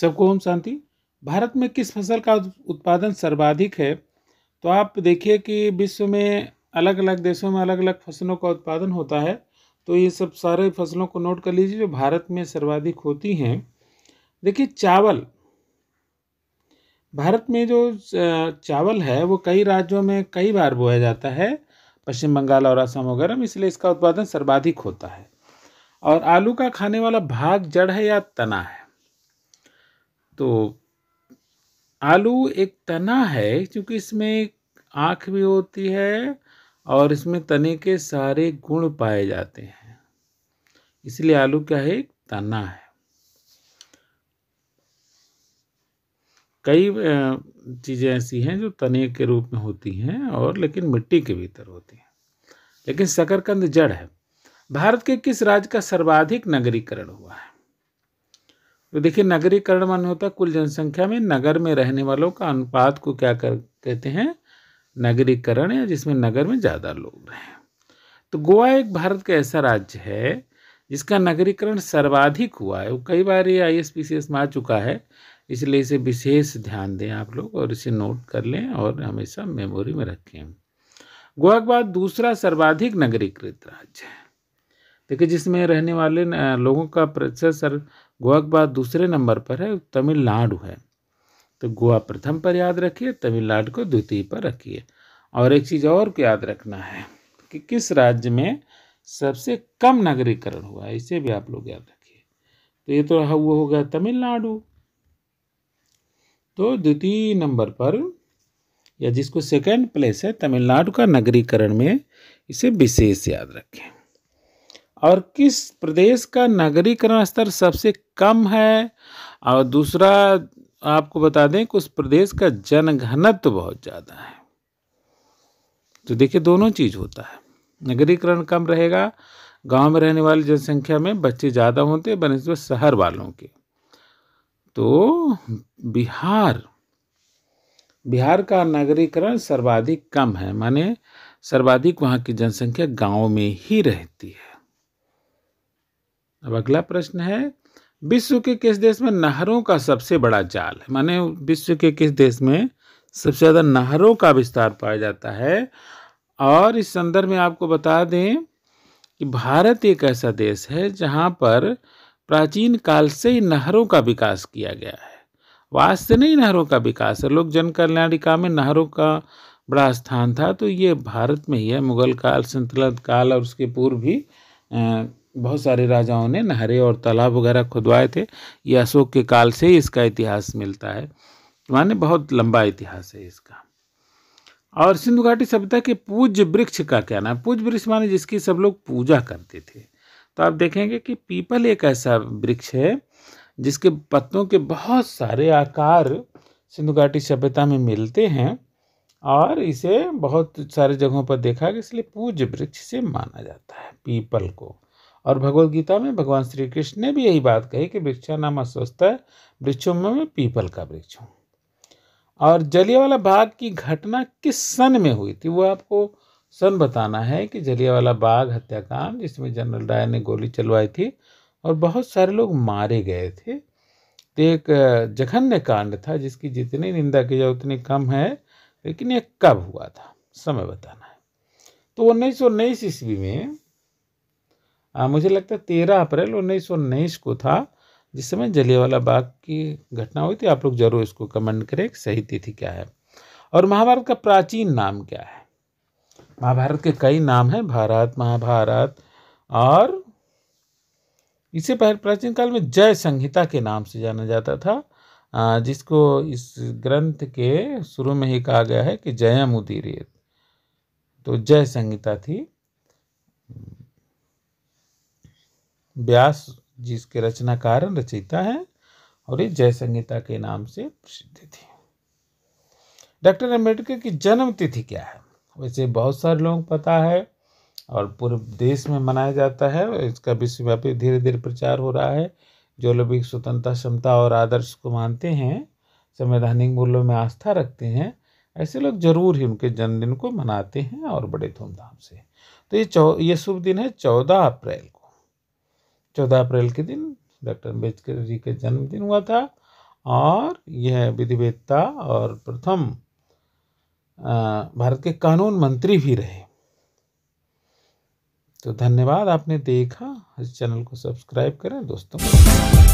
सबको ओम शांति भारत में किस फसल का उत्पादन सर्वाधिक है तो आप देखिए कि विश्व में अलग अलग देशों में अलग अलग फसलों का उत्पादन होता है तो ये सब सारे फसलों को नोट कर लीजिए जो भारत में सर्वाधिक होती हैं देखिए चावल भारत में जो चावल है वो कई राज्यों में कई बार बोया जाता है पश्चिम बंगाल और असम वगैरह में इसलिए इसका उत्पादन सर्वाधिक होता है और आलू का खाने वाला भाग जड़ है या तना है तो आलू एक तना है क्योंकि इसमें आँख भी होती है और इसमें तने के सारे गुण पाए जाते हैं इसलिए आलू क्या है एक तना है कई चीज़ें ऐसी हैं जो तने के रूप में होती हैं और लेकिन मिट्टी के भीतर होती हैं लेकिन शकरकंद जड़ है भारत के किस राज्य का सर्वाधिक नगरीकरण हुआ है तो देखिए नगरीकरण मान्य होता है कुल जनसंख्या में नगर में रहने वालों का अनुपात को क्या कर कहते हैं नगरीकरण या जिसमें नगर में ज़्यादा लोग रहें तो गोवा एक भारत का ऐसा राज्य है जिसका नगरीकरण सर्वाधिक हुआ है वो कई बार ये I S P C S में आ चुका है इसलिए इसे विशेष ध्यान दें आप लोग और इसे नोट कर लें और हमेशा मेमोरी में रखें गोवा के बाद दूसरा सर्वाधिक नगरीकृत राज्य है देखिए जिसमें रहने वाले लोगों का प्रतिशत गोवा के बाद दूसरे नंबर पर है तमिलनाडु है तो गोवा प्रथम पर याद रखिए तमिलनाडु को द्वितीय पर रखिए और एक चीज़ और याद रखना है कि किस राज्य में सबसे कम नगरीकरण हुआ है इसे भी आप लोग याद रखिए तो ये तो वो हो गया तमिलनाडु तो द्वितीय नंबर पर या जिसको सेकंड प्लेस है तमिलनाडु का नगरीकरण में इसे विशेष याद रखें और किस प्रदेश का नगरीकरण स्तर सबसे कम है और दूसरा आपको बता दें कि उस प्रदेश का जनघनत्व बहुत ज़्यादा है तो देखिए दोनों चीज़ होता है नगरीकरण कम रहेगा गांव में रहने वाली जनसंख्या में बच्चे ज़्यादा होते हैं बनस्बत शहर वालों के तो बिहार बिहार का नगरीकरण सर्वाधिक कम है माने सर्वाधिक वहाँ की जनसंख्या गाँव में ही रहती है अब अगला प्रश्न है विश्व के किस देश में नहरों का सबसे बड़ा जाल है माने विश्व के किस देश में सबसे ज़्यादा नहरों का विस्तार पाया जाता है और इस संदर्भ में आपको बता दें कि भारत एक ऐसा देश है जहाँ पर प्राचीन काल से ही नहरों का विकास किया गया है वास्तव से नहीं नहरों का विकास है लोग जनकल्याणिका में नहरों का बड़ा स्थान था तो ये भारत में ही है मुगल काल संतुलन काल और उसके पूर्व भी बहुत सारे राजाओं ने नहरें और तालाब वगैरह खुदवाए थे ये अशोक के काल से ही इसका इतिहास मिलता है माने बहुत लंबा इतिहास है इसका और सिंधु घाटी सभ्यता के पूज्य वृक्ष का क्या नाम पूज्य वृक्ष माने जिसकी सब लोग पूजा करते थे तो आप देखेंगे कि पीपल एक ऐसा वृक्ष है जिसके पत्तों के बहुत सारे आकार सिंधु घाटी सभ्यता में मिलते हैं और इसे बहुत सारे जगहों पर देखा गया इसलिए पूज्य वृक्ष से माना जाता है पीपल को और भगवत गीता में भगवान श्री कृष्ण ने भी यही बात कही कि वृक्षा नाम अस्वस्थ है वृक्षों में मैं पीपल का वृक्ष हूँ और जलियावाला बाग की घटना किस सन में हुई थी वो आपको सन बताना है कि जलियावाला बाग हत्याकांड जिसमें जनरल डायर ने गोली चलवाई थी और बहुत सारे लोग मारे गए थे तो एक जघन्य कांड था जिसकी जितनी निंदा की जाए उतनी कम है लेकिन ये कब हुआ था समय बताना है तो उन्नीस सौ उन्नीस ईस्वी में आ, मुझे लगता है तेरह अप्रैल उन्नीस को था जिस समय जलियावाला बाग की घटना हुई थी आप लोग जरूर इसको कमेंट करें सही तिथि क्या है और महाभारत का प्राचीन नाम क्या है महाभारत के कई नाम हैं भारत महाभारत और इसे पहले प्राचीन काल में जय संहिता के नाम से जाना जाता था जिसको इस ग्रंथ के शुरू में ही कहा गया है कि जयम उदीरियत तो जय संहिता थी व्यास जिसके रचनाकार रचयिता हैं और ये जय संगीता के नाम से प्रसिद्ध थी डॉक्टर अम्बेडकर की जन्म तिथि क्या है वैसे बहुत सारे लोग पता है और पूरे देश में मनाया जाता है इसका विश्वव्यापी धीरे धीरे प्रचार हो रहा है जो लोग भी स्वतंत्रता क्षमता और आदर्श को मानते हैं संवैधानिक मूल्यों में आस्था रखते हैं ऐसे लोग जरूर ही उनके जन्मदिन को मनाते हैं और बड़े धूमधाम से तो ये चौ ये शुभ दिन है चौदह अप्रैल चौदह अप्रैल के दिन डॉक्टर अम्बेडकर जी का जन्मदिन हुआ था और यह विधिवेदता और प्रथम भारत के कानून मंत्री भी रहे तो धन्यवाद आपने देखा इस चैनल को सब्सक्राइब करें दोस्तों